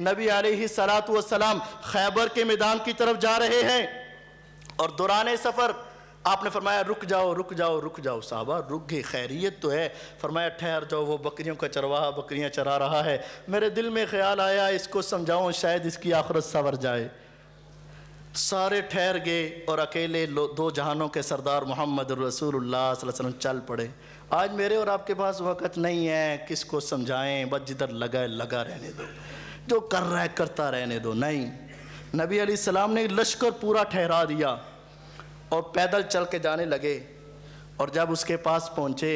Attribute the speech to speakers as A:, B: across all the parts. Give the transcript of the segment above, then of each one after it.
A: नबी आ रही सलात वसलाम खैबर के मैदान की तरफ जा रहे हैं और दौरान सफ़र आपने फरमाया रुक जाओ रुक जाओ रुक जाओ साहबा रुक गए खैरियत तो है फरमाया ठहर जाओ वो बकरियों का चरवाहा बकरियां चरा रहा है मेरे दिल में ख्याल आया इसको समझाऊं शायद इसकी आखरत सवर जाए सारे ठहर गए और अकेले दो जहानों के सरदार मोहम्मद रसूलुल्लाह चल पड़े आज मेरे और आपके पास वक़्त नहीं है किसको समझाएं बस जिधर लगा लगा रहने दो जो तो कर रहा है करता रहने दो नहीं नबी अली सलाम ने लश्कर पूरा ठहरा दिया और पैदल चल के जाने लगे और जब उसके पास पहुँचे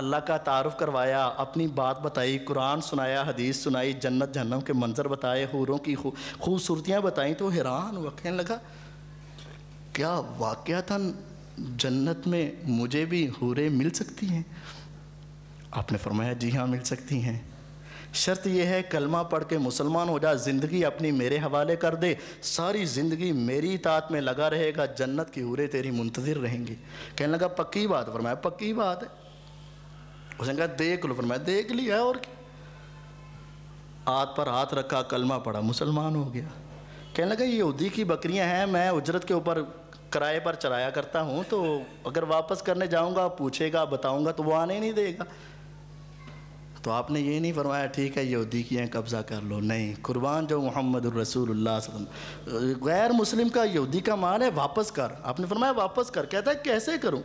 A: अल्लाह का तारफ़ करवाया अपनी बात बताई कुरान सुनाया हदीस सुनाई जन्नत जहन्नम के मंज़र बताए हूरों की खूबसूरतियाँ बताई तो हैरान हुआ कहने लगा क्या वाक़ था जन्नत में मुझे भी हूरें मिल सकती हैं आपने फरमाया जी हाँ मिल सकती हैं शर्त यह है कलमा पढ़ के मुसलमान हो जा ज़िंदगी अपनी मेरे हवाले कर दे सारी ज़िंदगी मेरी तात में लगा रहेगा जन्नत की हूरें तेरी मुंतज़र रहेंगी कहने लगा पक्की बात फरमाया पक्की बात है उसने कहा देख लो फरमाया देख लिया और हाथ पर हाथ रखा कलमा पढ़ा मुसलमान हो गया कहने लगा ये उदी की बकरियाँ हैं मैं उजरत के ऊपर किराए पर चराया करता हूँ तो अगर वापस करने जाऊँगा पूछेगा बताऊँगा तो वो आने नहीं देगा तो आपने ये नहीं फरमाया ठीक है यहूदी की हैं कब्ज़ा कर लो नहीं कुर्बान जो मोहम्मद रसूल गैर मुस्लिम का यहूदी का माल है वापस कर आपने फरमाया वापस कर कहता है कैसे करूँ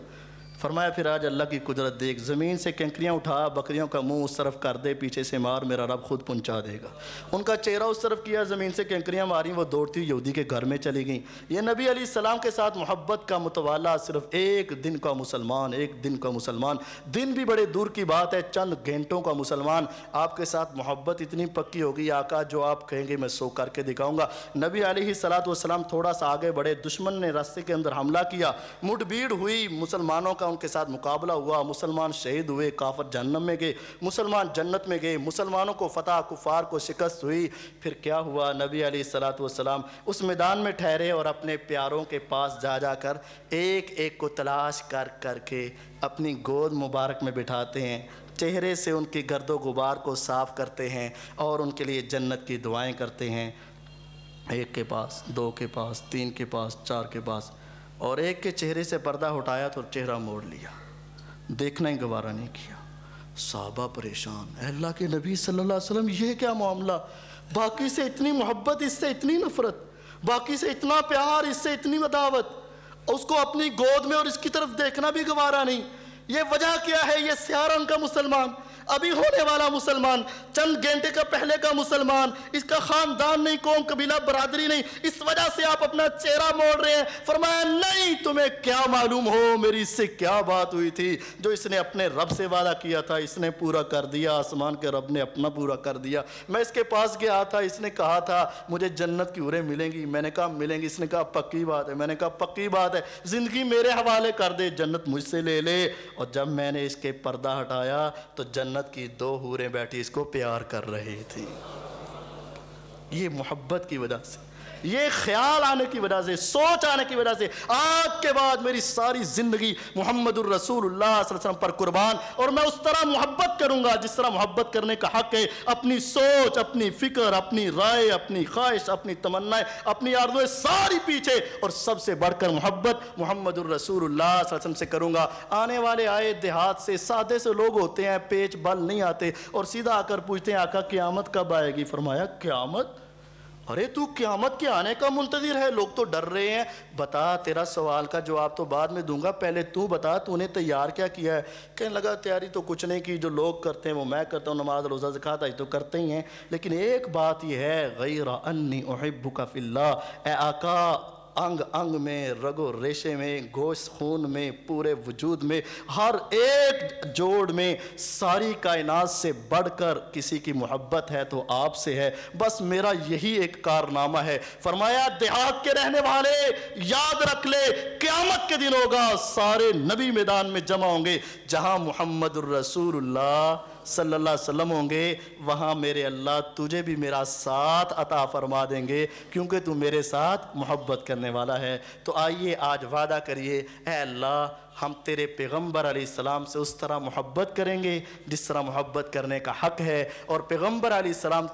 A: फरमाया फिर आज अल्लाह की कुदरत देख ज़मीन से कंकरियाँ उठा बकरियों का मुंह उस तरफ कर दे पीछे से मार मेरा रब खुद पहुँचा देगा उनका चेहरा उस तरफ किया ज़मीन से कंकरियाँ मारी वो दौड़ती यहूदी के घर में चली गई ये नबी अली सलाम के साथ मोहब्बत का मुतवाला सिर्फ एक दिन का मुसलमान एक दिन का मुसलमान दिन भी बड़े दूर की बात है चंद घंटों का मुसलमान आपके साथ मोहब्बत इतनी पक्की होगी आका जो आप कहेंगे मैं सो करके दिखाऊँगा नबी अली सलात थोड़ा सा आगे बढ़े दुश्मन ने रास्ते के अंदर हमला किया मुठभीड़ हुई मुसलमानों का का उनके साथ मुकाबला हुआ मुसलमान शहीद हुए काफर जहन्नम में गए मुसलमान जन्नत में गए मुसलमानों को फतह कुफार को शिकस्त हुई फिर क्या हुआ नबी अली सलात वसलाम उस मैदान में ठहरे और अपने प्यारों के पास जा जाकर एक एक को तलाश कर करके अपनी गोद मुबारक में बिठाते हैं चेहरे से उनकी गर्दो गुबार को साफ़ करते हैं और उनके लिए जन्नत की दुआएं करते हैं एक के पास दो के पास तीन के पास चार के पास और एक के चेहरे से पर्दा उठाया तो चेहरा मोड़ लिया देखना ही गवारा नहीं किया साहबा परेशान अल्लाह के नबी सल्लल्लाहु अलैहि वसल्लम ये क्या मामला बाकी से इतनी मोहब्बत इससे इतनी नफरत बाकी से इतना प्यार इससे इतनी मदावत उसको अपनी गोद में और इसकी तरफ देखना भी गवारा नहीं ये वजह क्या है ये सियारा उनका मुसलमान अभी होने वाला मुसलमान चंद घंटे का पहले का मुसलमान इसका खानदान नहीं कौम कबीला बरादरी नहीं इस वजह से आप अपना चेहरा मोड़ रहे हैं फरमाया नहीं तुम्हें क्या मालूम हो मेरी इससे क्या बात हुई थी जो इसने अपने रब से वादा किया था इसने पूरा कर दिया आसमान के रब ने अपना पूरा कर दिया मैं इसके पास गया था इसने कहा था मुझे जन्नत की उरें मिलेंगी मैंने कहा मिलेंगी इसने कहा पक्की बात है मैंने कहा पक्की बात है ज़िंदगी मेरे हवाले कर दे जन्नत मुझसे ले ले और जब मैंने इसके पर्दा हटाया तो जन्नत जन्नत की दो हूरें बैठी इसको प्यार कर रही थी ये मोहब्बत की वजह से ये ख्याल आने की वजह से सोच आने की वजह से आज के बाद मेरी सारी ज़िंदगी मोहम्मद पर कुर्बान और मैं उस तरह मोहब्बत करूंगा जिस तरह मोहब्बत करने का हक़ है अपनी सोच अपनी फ़िक्र अपनी राय अपनी ख्वाहिश अपनी तमन्नाएं अपनी आरजोएँ सारी पीछे और सबसे बढ़कर मोहब्बत मोहम्मद से करूंगा आने वाले आए देहात से सादे से लोग होते हैं पेच बल नहीं आते और सीधा आकर पूछते हैं आका क़्यामत कब आएगी फरमाया क़्यामत अरे तू क्यामत के आने का मुंतजर है लोग तो डर रहे हैं बता तेरा सवाल का जवाब तो बाद में दूंगा पहले तू बता तूने तैयार क्या किया है कहने लगा तैयारी तो कुछ नहीं की जो लोग करते हैं वो मैं करता हूँ नमाज रोज़ा जक़ात आज तो करते ही हैं लेकिन एक बात यह है गई अन्नी ओहब्बू फ़िल्ला ए आका अंग अंग में रगो रेशे में गोश खून में पूरे वजूद में हर एक जोड़ में सारी कायनात से बढ़कर किसी की मोहब्बत है तो आपसे है बस मेरा यही एक कारनामा है फरमाया देहात के रहने वाले याद रख ले क्यामत के दिन होगा सारे नबी मैदान में जमा होंगे जहां मोहम्मद रसूलुल्लाह सल्लल्लाहु अलैहि वसल्लम होंगे वहाँ मेरे अल्लाह तुझे भी मेरा साथ अता फरमा देंगे क्योंकि तू मेरे साथ मोहब्बत करने वाला है तो आइए आज वादा करिए अल्लाह हम तेरे पैगम्बर सलाम से उस तरह मोहब्बत करेंगे जिस तरह मोहब्बत करने का हक़ है और पैगम्बर सलाम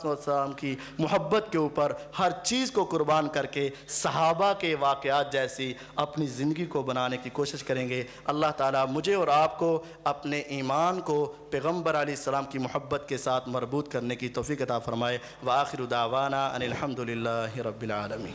A: की मोहब्बत के ऊपर हर चीज़ को कुर्बान करके सहाबा के वाक़ात जैसी अपनी ज़िंदगी को बनाने की कोशिश करेंगे अल्लाह ताला मुझे और आपको अपने ईमान को पैगम्बर सलाम की मोहब्बत के साथ मरबूत करने की तोफ़ी कदा फ़रमाए व आखिर उदावाना अनिलहमदिल्ला रबालमी